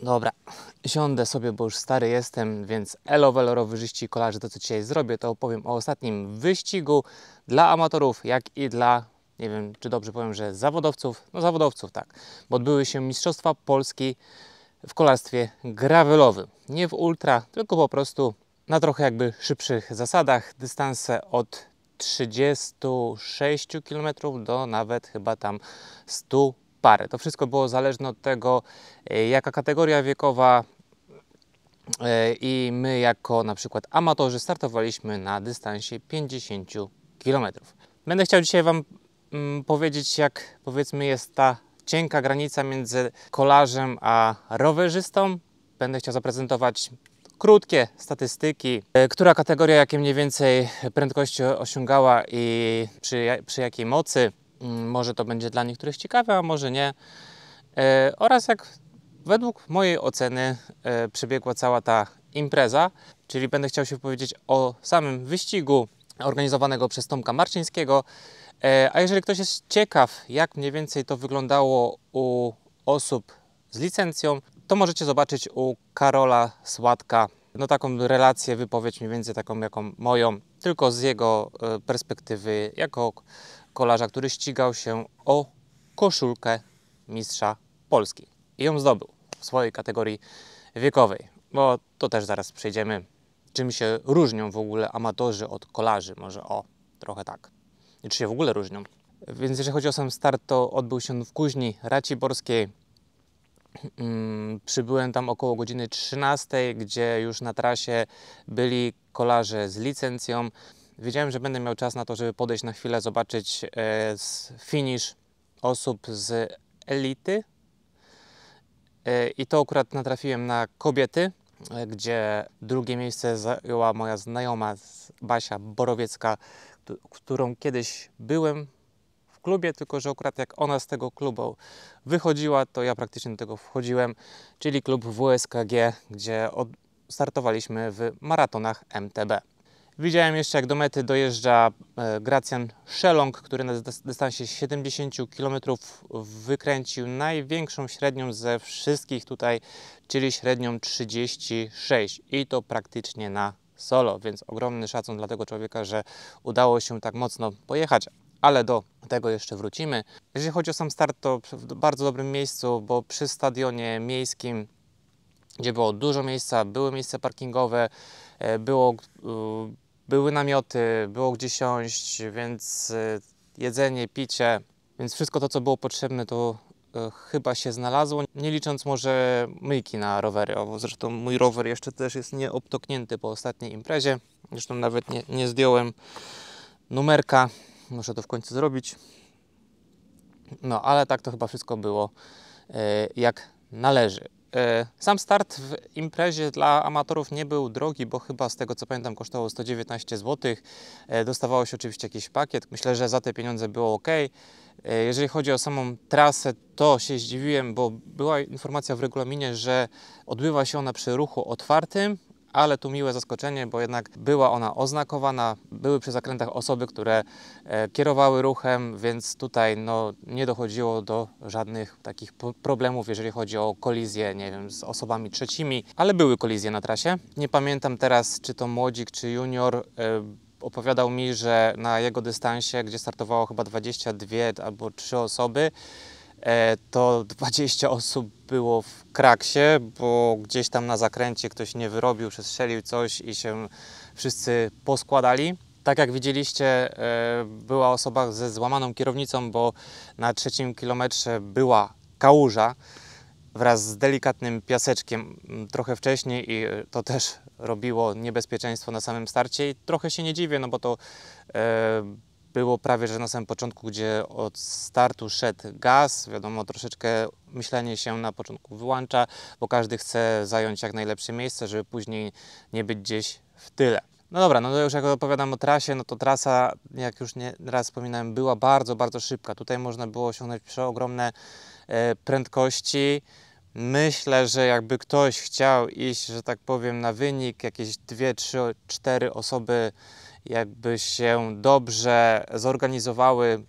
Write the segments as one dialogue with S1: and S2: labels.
S1: Dobra, siądę sobie, bo już stary jestem, więc elo veloro wyżyści kolarze, to co dzisiaj zrobię, to opowiem o ostatnim wyścigu dla amatorów, jak i dla, nie wiem czy dobrze powiem, że zawodowców, no zawodowców tak, bo odbyły się Mistrzostwa Polski w kolarstwie gravelowym. Nie w ultra, tylko po prostu na trochę jakby szybszych zasadach, dystanse od 36 km do nawet chyba tam 100 km parę. To wszystko było zależne od tego, e, jaka kategoria wiekowa e, i my jako na przykład amatorzy startowaliśmy na dystansie 50 km. Będę chciał dzisiaj Wam mm, powiedzieć, jak powiedzmy jest ta cienka granica między kolarzem a rowerzystą. Będę chciał zaprezentować krótkie statystyki, e, która kategoria jakie mniej więcej prędkości osiągała i przy, przy jakiej mocy. Mm, może to będzie dla niektórych ciekawe, a może nie. E, oraz jak według mojej oceny e, przebiegła cała ta impreza, czyli będę chciał się powiedzieć o samym wyścigu organizowanego przez Tomka Marczyńskiego. E, a jeżeli ktoś jest ciekaw, jak mniej więcej to wyglądało u osób z licencją, to możecie zobaczyć u Karola Sładka no, taką relację, wypowiedź mniej więcej taką jaką moją, tylko z jego perspektywy jako kolarza, który ścigał się o koszulkę mistrza Polski. I ją zdobył w swojej kategorii wiekowej, bo to też zaraz przejdziemy, czym się różnią w ogóle amatorzy od kolarzy, może o trochę tak. I czy się w ogóle różnią? Więc jeżeli chodzi o sam start, to odbył się w Kuźni Raciborskiej. Mm, przybyłem tam około godziny 13, gdzie już na trasie byli kolarze z licencją. Wiedziałem, że będę miał czas na to, żeby podejść na chwilę, zobaczyć e, finish osób z elity. E, I to akurat natrafiłem na kobiety, e, gdzie drugie miejsce zajęła moja znajoma Basia Borowiecka, którą kiedyś byłem w klubie, tylko że akurat jak ona z tego klubu wychodziła, to ja praktycznie do tego wchodziłem, czyli klub WSKG, gdzie startowaliśmy w maratonach MTB. Widziałem jeszcze, jak do mety dojeżdża e, Gracjan Szelong, który na dystansie 70 km wykręcił największą średnią ze wszystkich tutaj, czyli średnią 36 i to praktycznie na solo, więc ogromny szacun dla tego człowieka, że udało się tak mocno pojechać ale do tego jeszcze wrócimy. Jeżeli chodzi o sam start, to w bardzo dobrym miejscu, bo przy stadionie miejskim, gdzie było dużo miejsca, były miejsca parkingowe, e, było były namioty, było gdzie siąść, więc e, jedzenie, picie, więc wszystko to, co było potrzebne, to e, chyba się znalazło, nie licząc może myjki na rowery. O, zresztą mój rower jeszcze też jest nieobtoknięty po ostatniej imprezie. Zresztą nawet nie, nie zdjąłem numerka. Muszę to w końcu zrobić. No, ale tak to chyba wszystko było e, jak należy. E, sam start w imprezie dla amatorów nie był drogi, bo chyba z tego co pamiętam kosztowało 119 zł. E, dostawało się oczywiście jakiś pakiet. Myślę, że za te pieniądze było ok. E, jeżeli chodzi o samą trasę, to się zdziwiłem, bo była informacja w regulaminie, że odbywa się ona przy ruchu otwartym, ale tu miłe zaskoczenie, bo jednak była ona oznakowana, były przy zakrętach osoby, które e, kierowały ruchem, więc tutaj no, nie dochodziło do żadnych takich problemów, jeżeli chodzi o kolizję, nie wiem, z osobami trzecimi, ale były kolizje na trasie. Nie pamiętam teraz, czy to młodzik, czy junior e, opowiadał mi, że na jego dystansie, gdzie startowało chyba 22 albo 3 osoby, E, to 20 osób było w kraksie, bo gdzieś tam na zakręcie ktoś nie wyrobił, przestrzelił coś i się wszyscy poskładali. Tak jak widzieliście, e, była osoba ze złamaną kierownicą, bo na trzecim kilometrze była kałuża wraz z delikatnym piaseczkiem trochę wcześniej i e, to też robiło niebezpieczeństwo na samym starcie i trochę się nie dziwię, no bo to było prawie, że na samym początku, gdzie od startu szedł gaz, wiadomo, troszeczkę myślenie się na początku wyłącza, bo każdy chce zająć jak najlepsze miejsce, żeby później nie być gdzieś w tyle. No dobra, no to już jak opowiadam o trasie, no to trasa, jak już nie raz wspominałem, była bardzo, bardzo szybka. Tutaj można było osiągnąć przeogromne e, prędkości. Myślę, że jakby ktoś chciał iść, że tak powiem, na wynik, jakieś dwie, trzy, cztery osoby jakby się dobrze zorganizowały,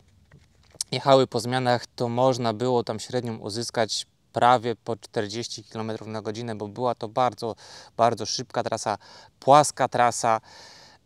S1: jechały po zmianach, to można było tam średnią uzyskać prawie po 40 km na godzinę, bo była to bardzo, bardzo szybka trasa, płaska trasa.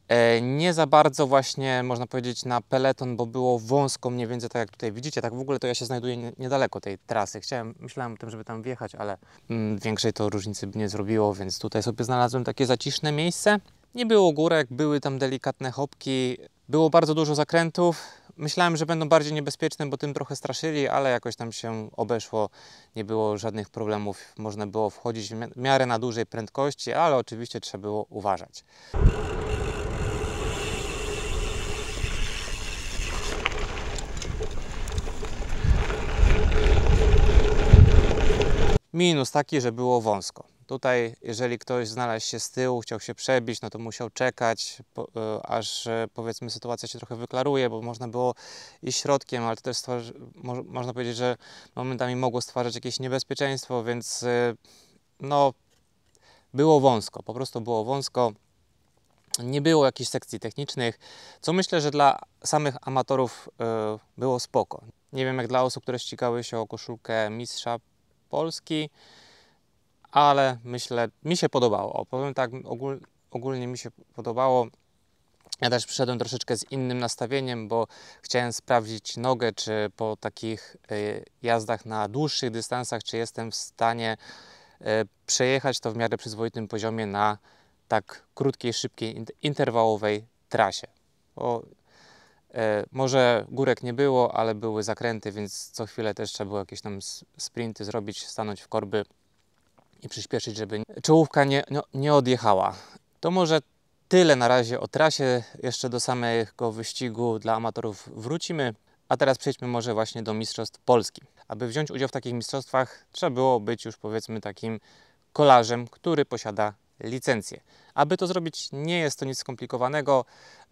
S1: E, nie za bardzo właśnie można powiedzieć na peleton, bo było wąsko mniej więcej tak jak tutaj widzicie. Tak w ogóle to ja się znajduję niedaleko tej trasy. Chciałem, myślałem o tym, żeby tam wjechać, ale mm, większej to różnicy by nie zrobiło, więc tutaj sobie znalazłem takie zaciszne miejsce. Nie było górek, były tam delikatne chopki, było bardzo dużo zakrętów. Myślałem, że będą bardziej niebezpieczne, bo tym trochę straszyli, ale jakoś tam się obeszło. Nie było żadnych problemów. Można było wchodzić w miarę na dużej prędkości, ale oczywiście trzeba było uważać. Minus taki, że było wąsko. Tutaj, jeżeli ktoś znalazł się z tyłu, chciał się przebić, no to musiał czekać, po, e, aż e, powiedzmy sytuacja się trochę wyklaruje, bo można było iść środkiem, ale to też mo można powiedzieć, że momentami mogło stwarzać jakieś niebezpieczeństwo, więc e, no, było wąsko, po prostu było wąsko. Nie było jakichś sekcji technicznych, co myślę, że dla samych amatorów było spoko. Nie wiem jak dla osób, które ścigały się o koszulkę mistrza Polski, ale myślę, mi się podobało. powiem tak, ogól, ogólnie mi się podobało. Ja też przyszedłem troszeczkę z innym nastawieniem, bo chciałem sprawdzić nogę, czy po takich e, jazdach na dłuższych dystansach, czy jestem w stanie e, przejechać to w miarę przyzwoitym poziomie na tak krótkiej, szybkiej, interwałowej trasie. Bo e, może górek nie było, ale były zakręty, więc co chwilę też trzeba było jakieś tam sprinty zrobić, stanąć w korby i przyspieszyć, żeby czołówka nie, no, nie odjechała. To może tyle na razie o trasie. Jeszcze do samego wyścigu dla amatorów wrócimy. A teraz przejdźmy może właśnie do Mistrzostw Polski. Aby wziąć udział w takich mistrzostwach, trzeba było być już powiedzmy takim kolarzem, który posiada licencję. Aby to zrobić, nie jest to nic skomplikowanego.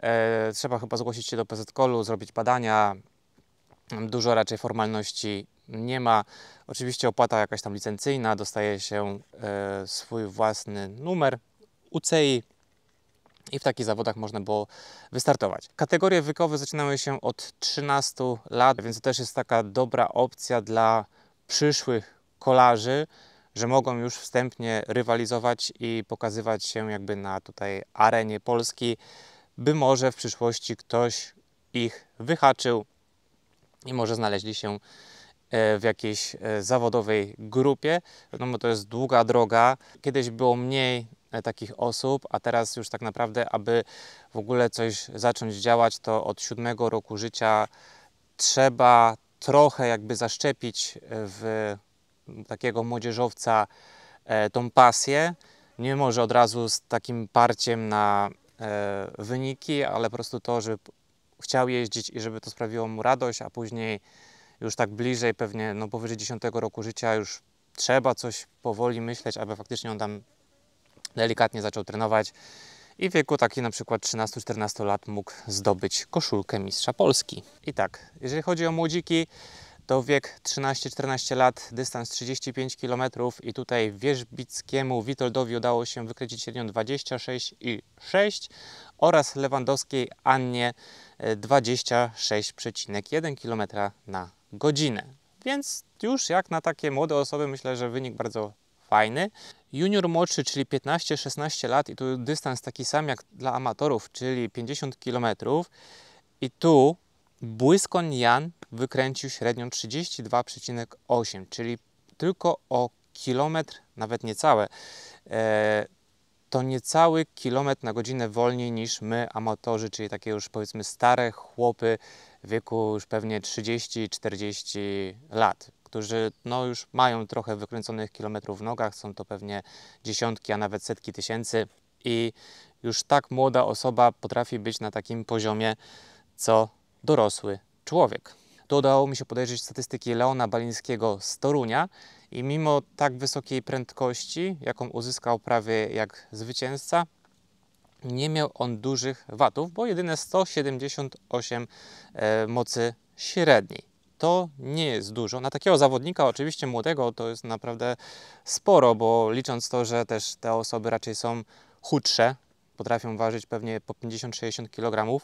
S1: E, trzeba chyba zgłosić się do PZKOL-u, zrobić badania, Dużo raczej formalności nie ma. Oczywiście opłata jakaś tam licencyjna, dostaje się e, swój własny numer UCI i w takich zawodach można było wystartować. Kategorie wykowe zaczynały się od 13 lat, więc to też jest taka dobra opcja dla przyszłych kolarzy, że mogą już wstępnie rywalizować i pokazywać się jakby na tutaj arenie Polski, by może w przyszłości ktoś ich wyhaczył i może znaleźli się e, w jakiejś e, zawodowej grupie. No bo to jest długa droga. Kiedyś było mniej e, takich osób, a teraz już tak naprawdę, aby w ogóle coś zacząć działać, to od siódmego roku życia trzeba trochę jakby zaszczepić w takiego młodzieżowca tą pasję. Nie może od razu z takim parciem na wyniki, ale po prostu to, żeby chciał jeździć i żeby to sprawiło mu radość, a później już tak bliżej, pewnie no powyżej 10 roku życia, już trzeba coś powoli myśleć, aby faktycznie on tam delikatnie zaczął trenować i w wieku taki na przykład 13-14 lat mógł zdobyć koszulkę mistrza Polski. I tak, jeżeli chodzi o młodziki, to wiek 13-14 lat, dystans 35 km i tutaj Wierzbickiemu Witoldowi udało się wykręcić średnią 26,6 oraz Lewandowskiej Annie 26,1 km na godzinę. Więc już jak na takie młode osoby myślę, że wynik bardzo fajny. Junior młodszy, czyli 15-16 lat i tu dystans taki sam jak dla amatorów, czyli 50 km. I tu Błyskon Jan wykręcił średnią 32,8, czyli tylko o kilometr, nawet niecałe. E, to niecały kilometr na godzinę wolniej niż my, amatorzy, czyli takie już powiedzmy stare chłopy w wieku już pewnie 30-40 lat, którzy no już mają trochę wykręconych kilometrów w nogach, są to pewnie dziesiątki, a nawet setki tysięcy i już tak młoda osoba potrafi być na takim poziomie, co dorosły człowiek. Tu udało mi się podejrzeć statystyki Leona Balińskiego z Torunia, i mimo tak wysokiej prędkości, jaką uzyskał prawie jak zwycięzca, nie miał on dużych watów, bo jedyne 178 e, mocy średniej. To nie jest dużo. Na takiego zawodnika, oczywiście młodego, to jest naprawdę sporo, bo licząc to, że też te osoby raczej są chudsze, potrafią ważyć pewnie po 50-60 kg,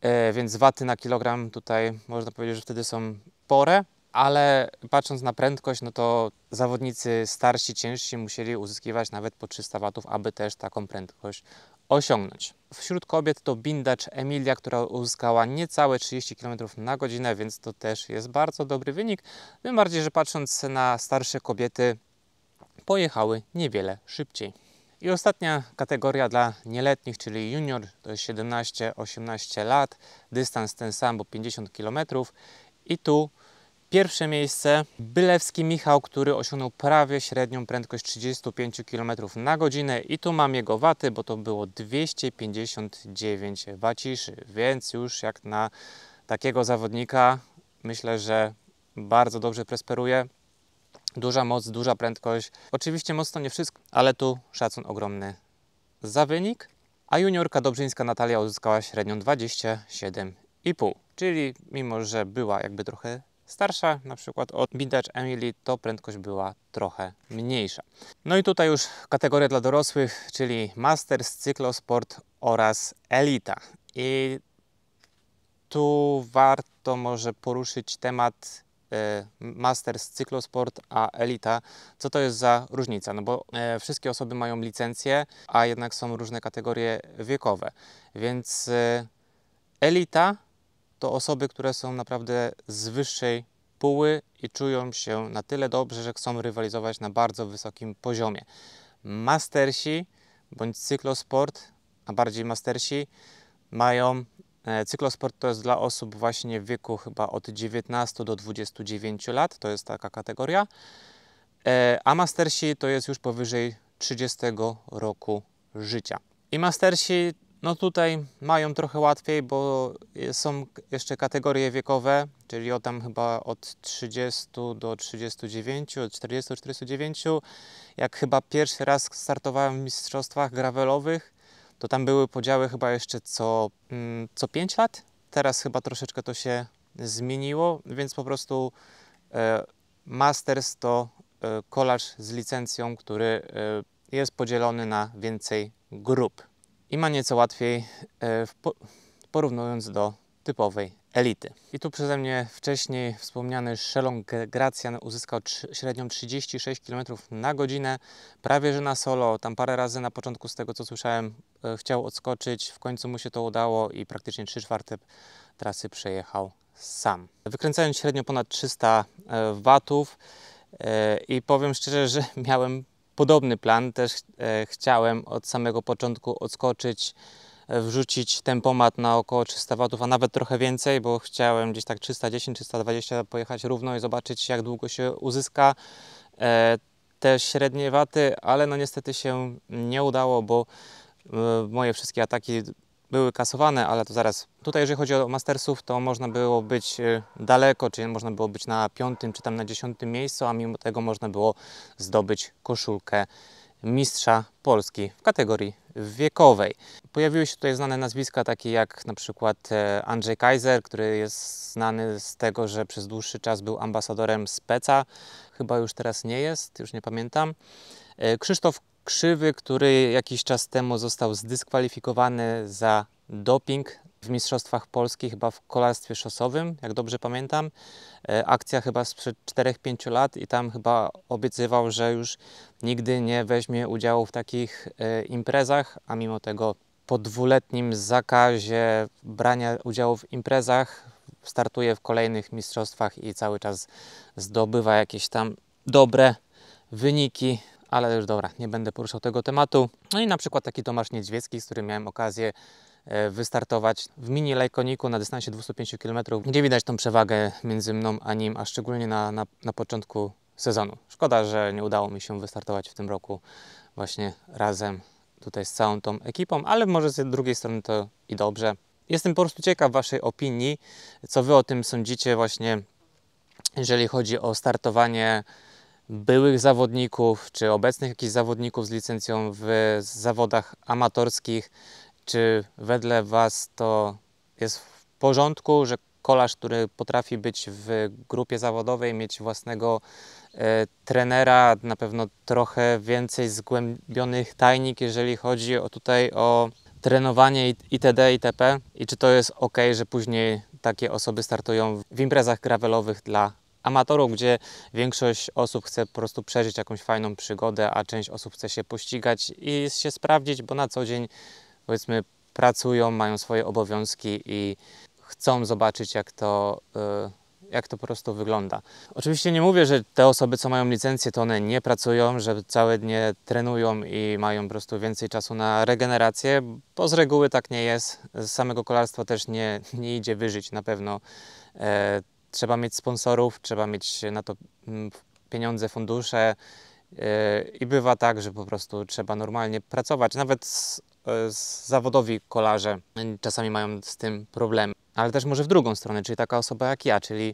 S1: e, więc waty na kilogram tutaj można powiedzieć, że wtedy są porę ale patrząc na prędkość, no to zawodnicy starsi, ciężsi musieli uzyskiwać nawet po 300 W, aby też taką prędkość osiągnąć. Wśród kobiet to bindacz Emilia, która uzyskała niecałe 30 km na godzinę, więc to też jest bardzo dobry wynik. Tym bardziej, że patrząc na starsze kobiety, pojechały niewiele szybciej. I ostatnia kategoria dla nieletnich, czyli junior, to jest 17-18 lat, dystans ten sam, bo 50 km. I tu Pierwsze miejsce Bylewski Michał, który osiągnął prawie średnią prędkość 35 km na godzinę i tu mam jego waty, bo to było 259 waciszy, więc już jak na takiego zawodnika myślę, że bardzo dobrze prosperuje. Duża moc, duża prędkość. Oczywiście to nie wszystko, ale tu szacun ogromny za wynik. A juniorka Dobrzyńska Natalia uzyskała średnią 27,5. Czyli mimo, że była jakby trochę starsza, na przykład od Vintage Emily, to prędkość była trochę mniejsza. No i tutaj już kategoria dla dorosłych, czyli Masters, Cyklosport oraz Elita. I tu warto może poruszyć temat e, Masters Cyklosport, a Elita. Co to jest za różnica? No bo e, wszystkie osoby mają licencję, a jednak są różne kategorie wiekowe. Więc e, Elita to osoby, które są naprawdę z wyższej puły i czują się na tyle dobrze, że chcą rywalizować na bardzo wysokim poziomie. Mastersi bądź cyklosport, a bardziej mastersi, mają e, Cyklosport to jest dla osób właśnie w wieku chyba od 19 do 29 lat, to jest taka kategoria, e, a mastersi to jest już powyżej 30 roku życia. I mastersi no tutaj mają trochę łatwiej, bo są jeszcze kategorie wiekowe, czyli od tam chyba od 30 do 39, od 40 do 49. Jak chyba pierwszy raz startowałem w mistrzostwach gravelowych, to tam były podziały chyba jeszcze co, mm, co 5 lat. Teraz chyba troszeczkę to się zmieniło, więc po prostu e, Masters to e, kolarz z licencją, który e, jest podzielony na więcej grup i ma nieco łatwiej e, porównując do typowej elity. I tu przeze mnie wcześniej wspomniany Szelong Gracjan uzyskał średnią 36 km na godzinę, prawie że na solo. Tam parę razy na początku z tego co słyszałem e, chciał odskoczyć, w końcu mu się to udało i praktycznie 3 czwarte trasy przejechał sam. Wykręcając średnio ponad 300 e, watów i powiem szczerze, że miałem podobny plan. Też e, chciałem od samego początku odskoczyć, e, wrzucić tempomat na około 300 W, a nawet trochę więcej, bo chciałem gdzieś tak 310-320 pojechać równo i zobaczyć jak długo się uzyska e, te średnie waty, ale no niestety się nie udało, bo moje wszystkie ataki były kasowane, ale to zaraz. Tutaj jeżeli chodzi o Mastersów, to można było być e, daleko, czyli można było być na piątym czy tam na dziesiątym miejscu, a mimo tego można było zdobyć koszulkę mistrza Polski w kategorii wiekowej. Pojawiły się tutaj znane nazwiska takie jak na przykład e, Andrzej Kaiser, który jest znany z tego, że przez dłuższy czas był ambasadorem Speca, chyba już teraz nie jest, już nie pamiętam. E, Krzysztof Krzywy, który jakiś czas temu został zdyskwalifikowany za doping w Mistrzostwach polskich, chyba w kolarstwie szosowym, jak dobrze pamiętam. E, akcja chyba sprzed 4-5 lat i tam chyba obiecywał, że już nigdy nie weźmie udziału w takich e, imprezach, a mimo tego po dwuletnim zakazie brania udziału w imprezach startuje w kolejnych mistrzostwach i cały czas zdobywa jakieś tam dobre wyniki ale już dobra, nie będę poruszał tego tematu. No i na przykład taki Tomasz Niedźwiecki, z którym miałem okazję e, wystartować w mini lajkoniku na dystansie 205 km, gdzie widać tą przewagę między mną a nim, a szczególnie na, na, na początku sezonu. Szkoda, że nie udało mi się wystartować w tym roku właśnie razem tutaj z całą tą ekipą, ale może z drugiej strony to i dobrze. Jestem po prostu ciekaw Waszej opinii, co Wy o tym sądzicie właśnie, jeżeli chodzi o startowanie byłych zawodników, czy obecnych jakichś zawodników z licencją w zawodach amatorskich? Czy wedle Was to jest w porządku, że kolarz, który potrafi być w grupie zawodowej, mieć własnego e, trenera, na pewno trochę więcej zgłębionych tajnik, jeżeli chodzi o tutaj o trenowanie itd. itp. I czy to jest ok, że później takie osoby startują w imprezach gravelowych dla amatorów, gdzie większość osób chce po prostu przeżyć jakąś fajną przygodę, a część osób chce się pościgać i się sprawdzić, bo na co dzień powiedzmy pracują, mają swoje obowiązki i chcą zobaczyć jak to, y, jak to po prostu wygląda. Oczywiście nie mówię, że te osoby, co mają licencję, to one nie pracują, że całe dnie trenują i mają po prostu więcej czasu na regenerację, bo z reguły tak nie jest. Z samego kolarstwa też nie, nie idzie wyżyć na pewno e, trzeba mieć sponsorów, trzeba mieć na to mm, pieniądze, fundusze yy, i bywa tak, że po prostu trzeba normalnie pracować. Nawet z, e, z zawodowi kolarze czasami mają z tym problem. Ale też może w drugą stronę, czyli taka osoba jak ja, czyli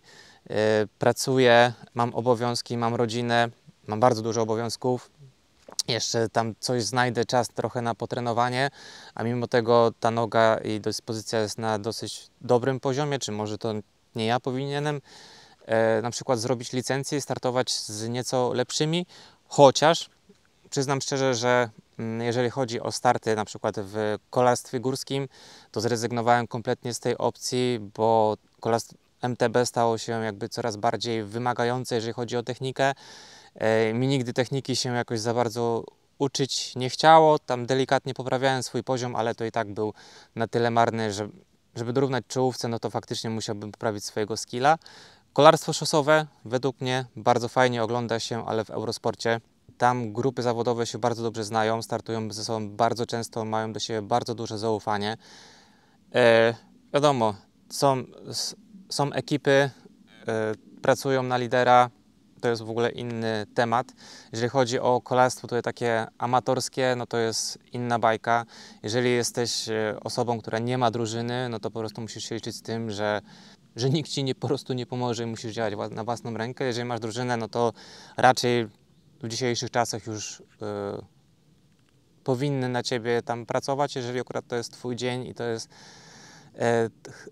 S1: yy, pracuję, mam obowiązki, mam rodzinę, mam bardzo dużo obowiązków, jeszcze tam coś znajdę czas trochę na potrenowanie, a mimo tego ta noga i dyspozycja jest na dosyć dobrym poziomie, czy może to nie ja powinienem e, na przykład zrobić licencję i startować z nieco lepszymi, chociaż przyznam szczerze, że mm, jeżeli chodzi o starty na przykład w kolarstwie górskim, to zrezygnowałem kompletnie z tej opcji, bo kolarstwo MTB stało się jakby coraz bardziej wymagające, jeżeli chodzi o technikę. E, mi nigdy techniki się jakoś za bardzo uczyć nie chciało. Tam delikatnie poprawiałem swój poziom, ale to i tak był na tyle marny, że żeby dorównać czołówce, no to faktycznie musiałbym poprawić swojego skilla. Kolarstwo szosowe według mnie bardzo fajnie ogląda się, ale w Eurosporcie tam grupy zawodowe się bardzo dobrze znają, startują ze sobą bardzo często, mają do siebie bardzo duże zaufanie. E, wiadomo, są, są ekipy, e, pracują na lidera, to jest w ogóle inny temat. Jeżeli chodzi o kolarstwo tutaj takie amatorskie, no to jest inna bajka. Jeżeli jesteś e, osobą, która nie ma drużyny, no to po prostu musisz się liczyć z tym, że że nikt ci nie, po prostu nie pomoże i musisz działać na własną rękę. Jeżeli masz drużynę, no to raczej w dzisiejszych czasach już yy, powinny na ciebie tam pracować, jeżeli akurat to jest twój dzień i to jest yy,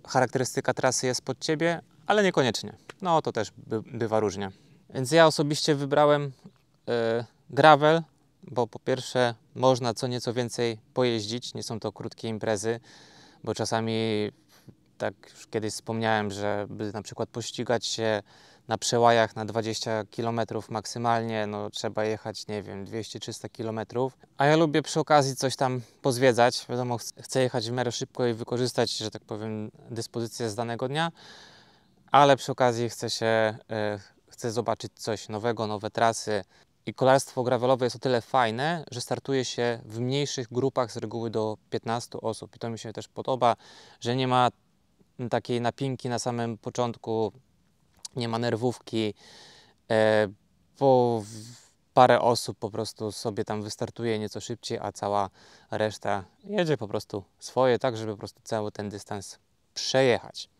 S1: charakterystyka trasy jest pod ciebie, ale niekoniecznie. No to też by, bywa różnie. Więc ja osobiście wybrałem e, gravel, bo po pierwsze można co nieco więcej pojeździć, nie są to krótkie imprezy, bo czasami tak już kiedyś wspomniałem, że by na przykład pościgać się na przełajach na 20 km maksymalnie, no trzeba jechać, nie wiem, 200-300 km. A ja lubię przy okazji coś tam pozwiedzać. Wiadomo, chcę jechać w miarę szybko i wykorzystać, że tak powiem, dyspozycję z danego dnia, ale przy okazji chcę się e, chce zobaczyć coś nowego, nowe trasy. I kolarstwo gravelowe jest o tyle fajne, że startuje się w mniejszych grupach z reguły do 15 osób. I to mi się też podoba, że nie ma takiej napinki na samym początku, nie ma nerwówki, bo e, parę osób po prostu sobie tam wystartuje nieco szybciej, a cała reszta jedzie po prostu swoje, tak żeby po prostu cały ten dystans przejechać.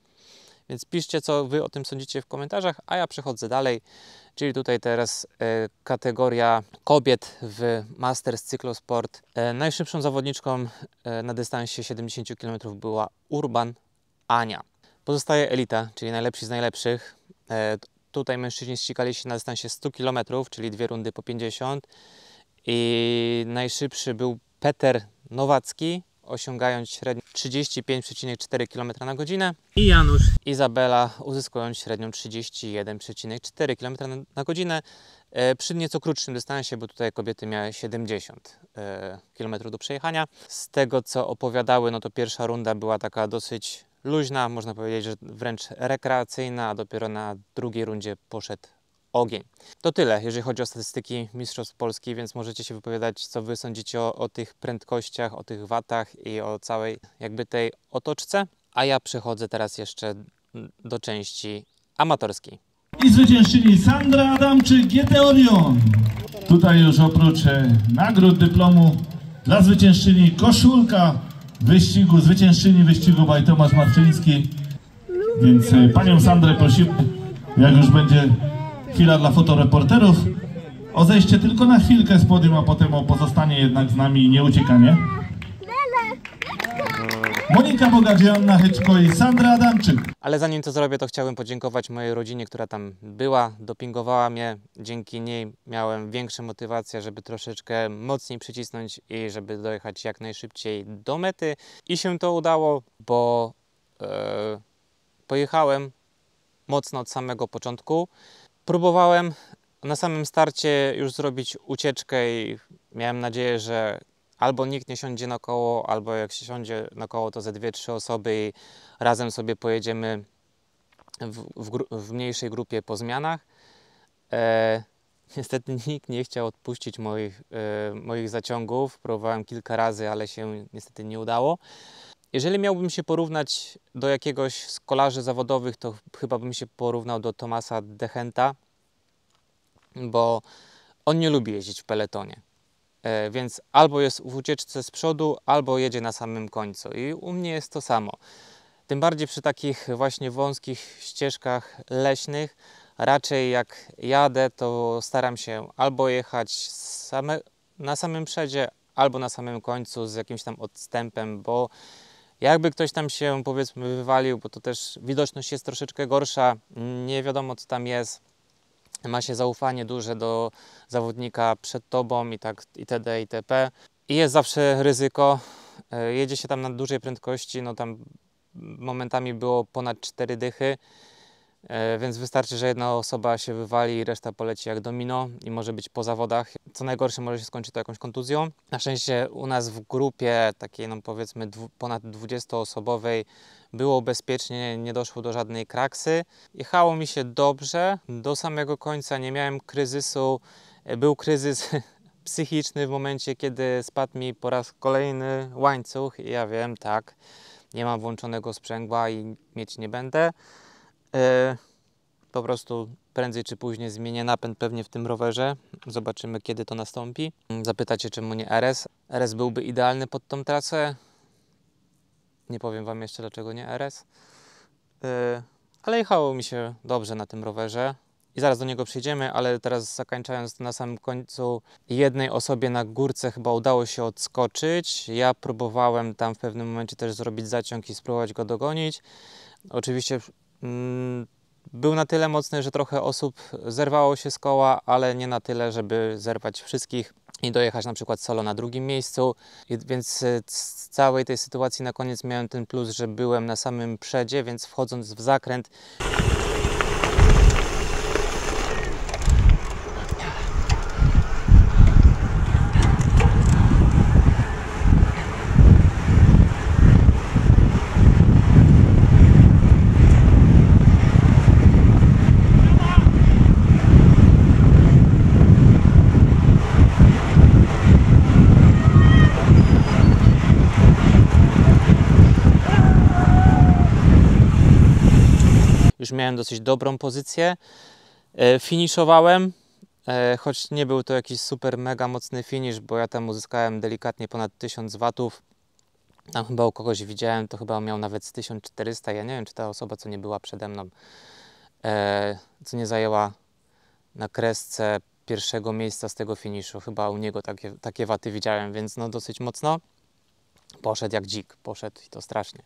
S1: Więc piszcie, co Wy o tym sądzicie w komentarzach, a ja przechodzę dalej. Czyli tutaj teraz e, kategoria kobiet w Masters Cyklosport. E, najszybszą zawodniczką e, na dystansie 70 km była Urban Ania. Pozostaje elita, czyli najlepsi z najlepszych. E, tutaj mężczyźni ścigali się na dystansie 100 km, czyli dwie rundy po 50. I najszybszy był Peter Nowacki, osiągając średnią 35,4 km na godzinę i Janusz Izabela uzyskując średnią 31,4 km na godzinę e, przy nieco krótszym dystansie, bo tutaj kobiety miały 70 e, km do przejechania. Z tego co opowiadały, no to pierwsza runda była taka dosyć luźna, można powiedzieć, że wręcz rekreacyjna, a dopiero na drugiej rundzie poszedł ogień. To tyle, jeżeli chodzi o statystyki Mistrzostw Polski, więc możecie się wypowiadać, co Wy sądzicie o, o tych prędkościach, o tych watach i o całej jakby tej otoczce. A ja przechodzę teraz jeszcze do części amatorskiej. I zwyciężczyni Sandra Adamczyk, GT Orion. Tutaj już oprócz e, nagród dyplomu dla zwyciężczyni koszulka wyścigu, zwyciężczyni wyścigu by Tomasz Marczyński. Więc e, panią Sandrę prosimy, jak już będzie Chwila dla fotoreporterów. O zejście tylko na chwilkę z podium, a potem o pozostanie jednak z nami i nie uciekanie. Monika Bogadzian, Anna Hyczko i Sandra Adamczyk. Ale zanim to zrobię, to chciałbym podziękować mojej rodzinie, która tam była, dopingowała mnie. Dzięki niej miałem większą motywację, żeby troszeczkę mocniej przycisnąć i żeby dojechać jak najszybciej do mety. I się to udało, bo e, pojechałem mocno od samego początku. Próbowałem na samym starcie już zrobić ucieczkę i miałem nadzieję, że albo nikt nie siądzie na koło, albo jak się siądzie na koło, to ze dwie, trzy osoby i razem sobie pojedziemy w, w, w mniejszej grupie po zmianach. E, niestety nikt nie chciał odpuścić moich, e, moich zaciągów. Próbowałem kilka razy, ale się niestety nie udało. Jeżeli miałbym się porównać do jakiegoś z kolarzy zawodowych, to chyba bym się porównał do Tomasa Dechenta, bo on nie lubi jeździć w peletonie. E, więc albo jest w ucieczce z przodu, albo jedzie na samym końcu. I u mnie jest to samo. Tym bardziej przy takich właśnie wąskich ścieżkach leśnych, raczej jak jadę, to staram się albo jechać same, na samym przedzie, albo na samym końcu z jakimś tam odstępem, bo jakby ktoś tam się powiedzmy wywalił, bo to też widoczność jest troszeczkę gorsza, mm, nie wiadomo co tam jest, ma się zaufanie duże do zawodnika przed tobą i tak itd. itp. I jest zawsze ryzyko, e, jedzie się tam na dużej prędkości, no tam momentami było ponad cztery dychy, E, więc wystarczy, że jedna osoba się wywali, reszta poleci jak domino i może być po zawodach. Co najgorsze, może się skończyć to jakąś kontuzją. Na szczęście u nas w grupie takiej, no powiedzmy, ponad 20-osobowej było bezpiecznie, nie doszło do żadnej kraksy. Jechało mi się dobrze do samego końca, nie miałem kryzysu. E, był kryzys psychiczny w momencie, kiedy spadł mi po raz kolejny łańcuch i ja wiem, tak, nie mam włączonego sprzęgła i mieć nie będę. E, po prostu prędzej czy później zmienię napęd pewnie w tym rowerze. Zobaczymy kiedy to nastąpi. Mm, zapytacie czemu nie RS. RS byłby idealny pod tą trasę. Nie powiem Wam jeszcze dlaczego nie RS. E, ale jechało mi się dobrze na tym rowerze. I zaraz do niego przejdziemy, ale teraz zakończając na samym końcu, jednej osobie na górce chyba udało się odskoczyć. Ja próbowałem tam w pewnym momencie też zrobić zaciąg i spróbować go dogonić. Oczywiście Mm, był na tyle mocny, że trochę osób zerwało się z koła, ale nie na tyle, żeby zerwać wszystkich i dojechać na przykład solo na drugim miejscu. I więc e, z całej tej sytuacji na koniec miałem ten plus, że byłem na samym przedzie, więc wchodząc w zakręt dosyć dobrą pozycję. E, finiszowałem, e, choć nie był to jakiś super mega mocny finisz, bo ja tam uzyskałem delikatnie ponad 1000 watów. Tam chyba u kogoś widziałem, to chyba miał nawet 1400. Ja nie wiem, czy ta osoba, co nie była przede mną, e, co nie zajęła na kresce pierwszego miejsca z tego finiszu. Chyba u niego takie, takie waty widziałem, więc no dosyć mocno. Poszedł jak dzik, poszedł i to strasznie.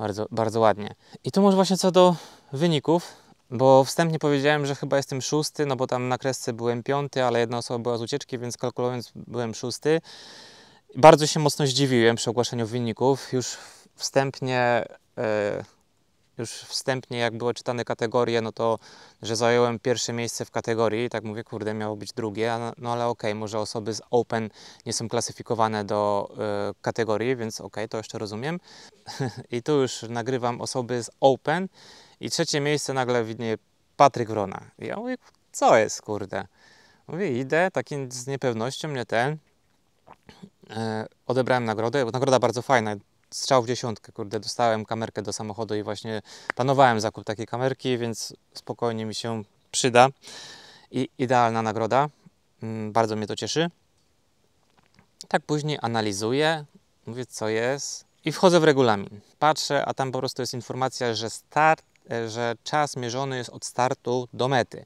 S1: Bardzo, bardzo ładnie. I tu może właśnie co do wyników, bo wstępnie powiedziałem, że chyba jestem szósty, no bo tam na kresce byłem piąty, ale jedna osoba była z ucieczki, więc kalkulując byłem szósty. Bardzo się mocno zdziwiłem przy ogłoszeniu wyników. Już wstępnie yy, już wstępnie jak były czytane kategorie, no to, że zająłem pierwsze miejsce w kategorii, tak mówię, kurde, miało być drugie, no, no ale okej, okay, może osoby z Open nie są klasyfikowane do y, kategorii, więc okej, okay, to jeszcze rozumiem. I tu już nagrywam osoby z Open i trzecie miejsce nagle widnieje Patryk Wrona. I ja mówię, co jest, kurde? Mówię, idę, taki z niepewnością, nie ten. E, odebrałem nagrodę, nagroda bardzo fajna, strzał w dziesiątkę, kurde, dostałem kamerkę do samochodu i właśnie planowałem zakup takiej kamerki, więc spokojnie mi się przyda i idealna nagroda, mm, bardzo mnie to cieszy. Tak później analizuję, mówię co jest i wchodzę w regulamin. Patrzę, a tam po prostu jest informacja, że, start, e, że czas mierzony jest od startu do mety.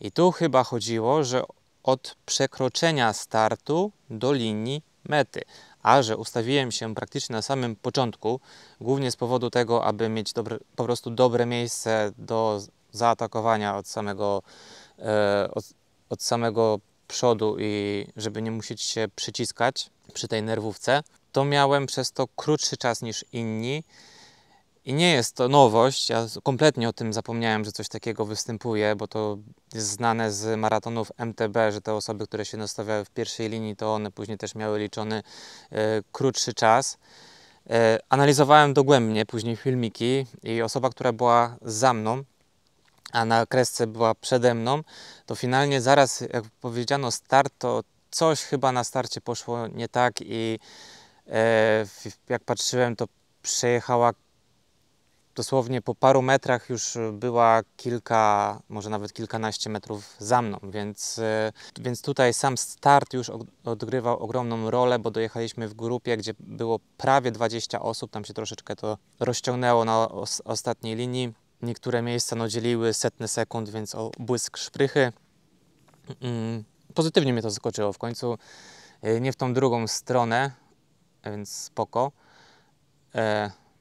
S1: I tu chyba chodziło, że od przekroczenia startu do linii mety a że ustawiłem się praktycznie na samym początku, głównie z powodu tego, aby mieć dobre, po prostu dobre miejsce do zaatakowania od samego, e, od, od samego przodu i żeby nie musieć się przyciskać przy tej nerwówce, to miałem przez to krótszy czas niż inni i nie jest to nowość, ja kompletnie o tym zapomniałem, że coś takiego występuje, bo to jest znane z maratonów MTB, że te osoby, które się nastawiały w pierwszej linii, to one później też miały liczony e, krótszy czas. E, analizowałem dogłębnie później filmiki i osoba, która była za mną, a na kresce była przede mną, to finalnie zaraz, jak powiedziano start, to coś chyba na starcie poszło nie tak i e, jak patrzyłem, to przejechała dosłownie po paru metrach już e, była kilka, może nawet kilkanaście metrów za mną, więc, e, więc tutaj sam start już odgrywał ogromną rolę, bo dojechaliśmy w grupie, gdzie było prawie 20 osób, tam się troszeczkę to rozciągnęło na os ostatniej linii. Niektóre miejsca no, dzieliły setne sekund, więc o błysk szprychy. Mm, pozytywnie mnie to zaskoczyło w końcu, e, nie w tą drugą stronę, więc spoko.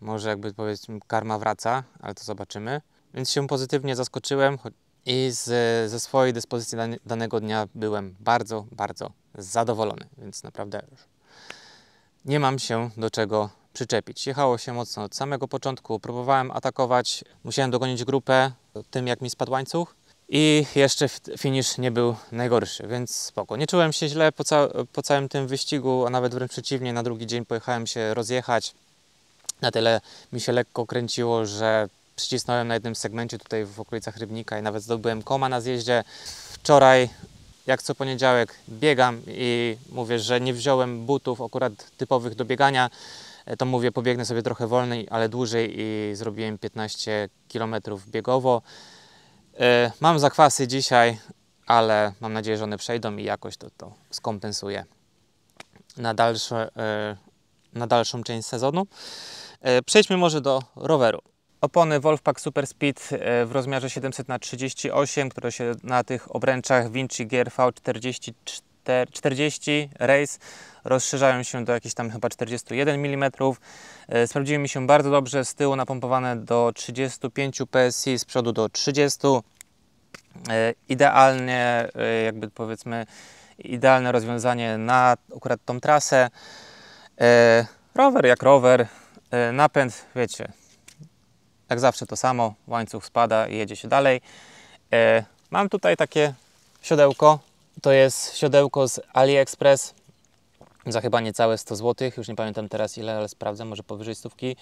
S1: Może jakby powiedzmy karma wraca, ale to zobaczymy. Więc się pozytywnie zaskoczyłem i z, ze swojej dyspozycji dan danego dnia byłem bardzo, bardzo zadowolony. Więc naprawdę nie mam się do czego przyczepić. Jechało się mocno od samego początku, próbowałem atakować, musiałem dogonić grupę tym, jak mi spadł łańcuch. I jeszcze finisz nie był najgorszy, więc spoko. Nie czułem się źle po, ca po całym tym wyścigu, a nawet wręcz przeciwnie, na drugi dzień pojechałem się rozjechać. Na tyle mi się lekko kręciło, że przycisnąłem na jednym segmencie tutaj w okolicach Rybnika i nawet zdobyłem koma na zjeździe. Wczoraj, jak co poniedziałek, biegam i mówię, że nie wziąłem butów akurat typowych do biegania. E, to mówię, pobiegnę sobie trochę wolniej, ale dłużej i zrobiłem 15 km biegowo. E, mam zakwasy dzisiaj, ale mam nadzieję, że one przejdą i jakoś to, to skompensuję na, dalsze, e, na dalszą część sezonu. E, przejdźmy może do roweru. Opony Wolfpack Super Speed e, w rozmiarze 700x38, które się na tych obręczach Vinci Gear V40 Race rozszerzają się do jakichś tam chyba 41 mm. E, sprawdziły mi się bardzo dobrze, z tyłu napompowane do 35 PSI, z przodu do 30. Idealnie, jakby powiedzmy, idealne rozwiązanie na akurat tą trasę. Rower jak rower, E, napęd, wiecie, jak zawsze to samo, łańcuch spada i jedzie się dalej. E, mam tutaj takie siodełko, to jest siodełko z AliExpress za chyba niecałe 100 zł, już nie pamiętam teraz ile, ale sprawdzę, może powyżej stówki.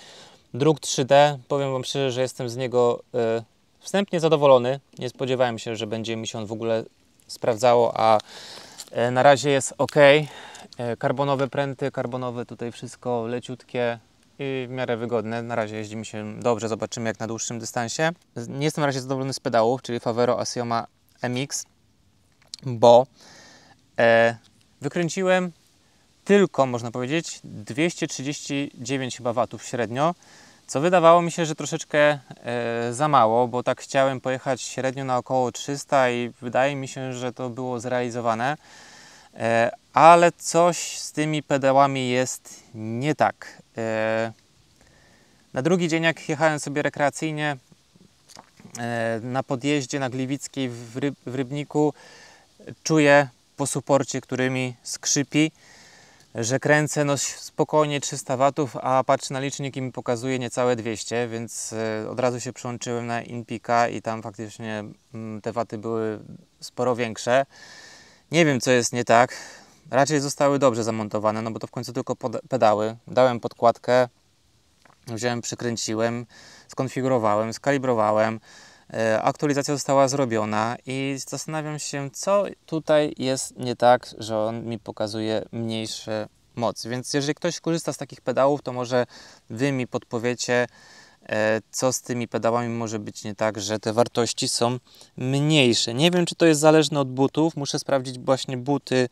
S1: Druk 3D, powiem Wam szczerze, że jestem z niego e, wstępnie zadowolony. Nie spodziewałem się, że będzie mi się on w ogóle sprawdzało, a na razie jest ok. Karbonowe pręty, karbonowe tutaj wszystko leciutkie, i w miarę wygodne. Na razie jeździ mi się dobrze, zobaczymy jak na dłuższym dystansie. Nie jestem na razie zadowolony z pedałów, czyli Favero Asioma MX, bo e, wykręciłem tylko, można powiedzieć, 239 chyba watów średnio, co wydawało mi się, że troszeczkę e, za mało, bo tak chciałem pojechać średnio na około 300 i wydaje mi się, że to było zrealizowane, e, ale coś z tymi pedałami jest nie tak. E, na drugi dzień, jak jechałem sobie rekreacyjnie e, na podjeździe na Gliwickiej w, Rybniku, czuję po suporcie, który mi skrzypi, że kręcę no spokojnie 300 W, a patrzę na licznik i mi pokazuje niecałe 200, więc e, od razu się przyłączyłem na Inpika i tam faktycznie mm, te waty były sporo większe. Nie wiem, co jest nie tak raczej zostały dobrze zamontowane, no bo to w końcu tylko pedały. Dałem podkładkę, wziąłem, przykręciłem, skonfigurowałem, skalibrowałem. E, aktualizacja została zrobiona i zastanawiam się, co tutaj jest nie tak, że on mi pokazuje mniejsze moc. Więc jeżeli ktoś korzysta z takich pedałów, to może wy mi podpowiecie, e, co z tymi pedałami może być nie tak, że te wartości są mniejsze. Nie wiem, czy to jest zależne od butów. Muszę sprawdzić właśnie buty,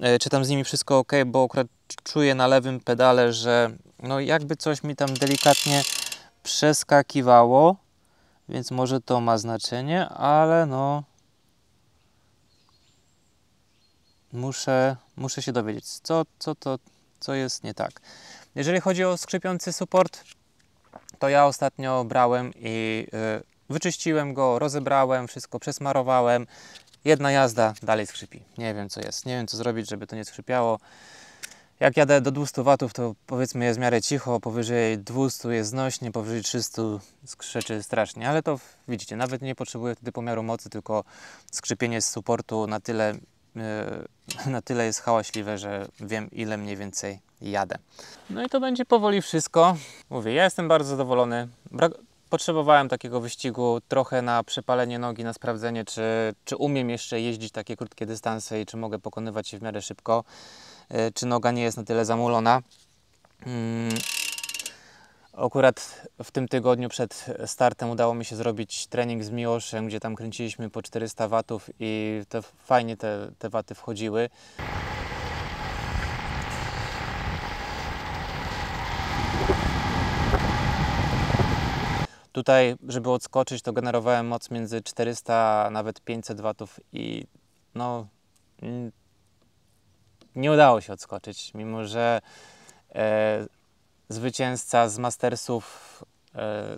S1: E, czy tam z nimi wszystko ok, bo akurat czuję na lewym pedale, że no jakby coś mi tam delikatnie przeskakiwało, więc może to ma znaczenie, ale no muszę, muszę się dowiedzieć, co, co, to, co jest nie tak. Jeżeli chodzi o skrzypiący suport, to ja ostatnio brałem i yy, wyczyściłem go, rozebrałem, wszystko przesmarowałem, Jedna jazda, dalej skrzypi. Nie wiem co jest, nie wiem co zrobić, żeby to nie skrzypiało. Jak jadę do 200 W, to powiedzmy jest w miarę cicho, powyżej 200 jest znośnie, powyżej 300 skrzeczy strasznie, ale to widzicie, nawet nie potrzebuję wtedy pomiaru mocy, tylko skrzypienie z suportu na tyle, e, na tyle jest hałaśliwe, że wiem ile mniej więcej jadę. No i to będzie powoli wszystko. Mówię, ja jestem bardzo zadowolony. Potrzebowałem takiego wyścigu trochę na przepalenie nogi, na sprawdzenie, czy, czy umiem jeszcze jeździć takie krótkie dystanse i czy mogę pokonywać się w miarę szybko, e, czy noga nie jest na tyle zamulona. Mm. Akurat w tym tygodniu przed startem udało mi się zrobić trening z Miłoszem, gdzie tam kręciliśmy po 400 watów i to fajnie te, te waty wchodziły. Tutaj, żeby odskoczyć, to generowałem moc między 400 a nawet 500 watów i no nie udało się odskoczyć, mimo że e, zwycięzca z Mastersów e,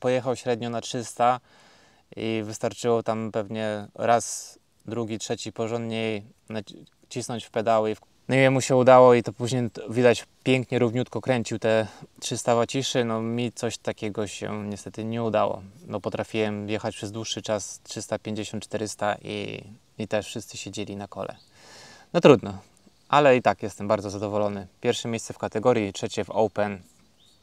S1: pojechał średnio na 300 i wystarczyło tam pewnie raz, drugi, trzeci porządniej cisnąć w pedały i w no i jemu się udało i to później widać pięknie, równiutko kręcił te 300 waciszy. No mi coś takiego się niestety nie udało. No potrafiłem jechać przez dłuższy czas 350-400 i, i też wszyscy siedzieli na kole. No trudno, ale i tak jestem bardzo zadowolony. Pierwsze miejsce w kategorii, trzecie w Open.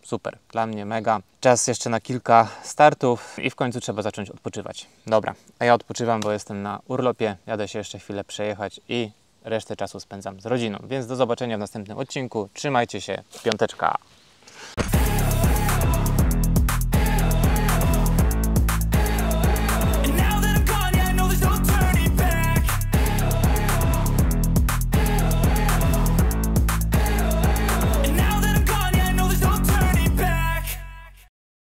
S1: Super, dla mnie mega. Czas jeszcze na kilka startów i w końcu trzeba zacząć odpoczywać. Dobra, a ja odpoczywam, bo jestem na urlopie. Jadę się jeszcze chwilę przejechać i resztę czasu spędzam z rodziną. Więc do zobaczenia w następnym odcinku. Trzymajcie się. Piąteczka.